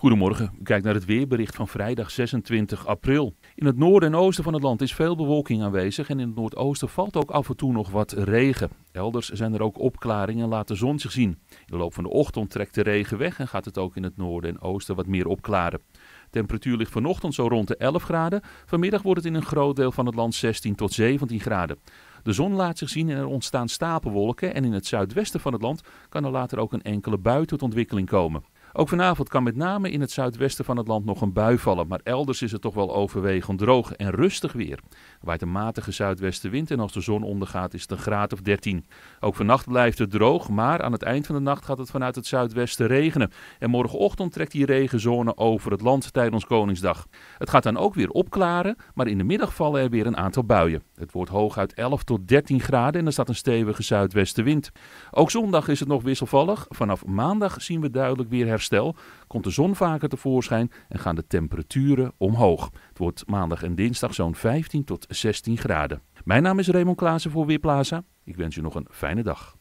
Goedemorgen, u kijkt naar het weerbericht van vrijdag 26 april. In het noorden en oosten van het land is veel bewolking aanwezig en in het noordoosten valt ook af en toe nog wat regen. Elders zijn er ook opklaringen en laat de zon zich zien. In de loop van de ochtend trekt de regen weg en gaat het ook in het noorden en oosten wat meer opklaren. Temperatuur ligt vanochtend zo rond de 11 graden. Vanmiddag wordt het in een groot deel van het land 16 tot 17 graden. De zon laat zich zien en er ontstaan stapelwolken en in het zuidwesten van het land kan er later ook een enkele bui tot ontwikkeling komen. Ook vanavond kan met name in het zuidwesten van het land nog een bui vallen, maar elders is het toch wel overwegend droog en rustig weer. Er waait een matige zuidwestenwind en als de zon ondergaat is het een graad of 13. Ook vannacht blijft het droog, maar aan het eind van de nacht gaat het vanuit het zuidwesten regenen. En morgenochtend trekt die regenzone over het land tijdens Koningsdag. Het gaat dan ook weer opklaren, maar in de middag vallen er weer een aantal buien. Het wordt hooguit 11 tot 13 graden en er staat een stevige zuidwestenwind. Ook zondag is het nog wisselvallig. Vanaf maandag zien we duidelijk weer herstel. Komt de zon vaker tevoorschijn en gaan de temperaturen omhoog. Het wordt maandag en dinsdag zo'n 15 tot 16 graden. Mijn naam is Raymond Klaassen voor Weerplaza. Ik wens u nog een fijne dag.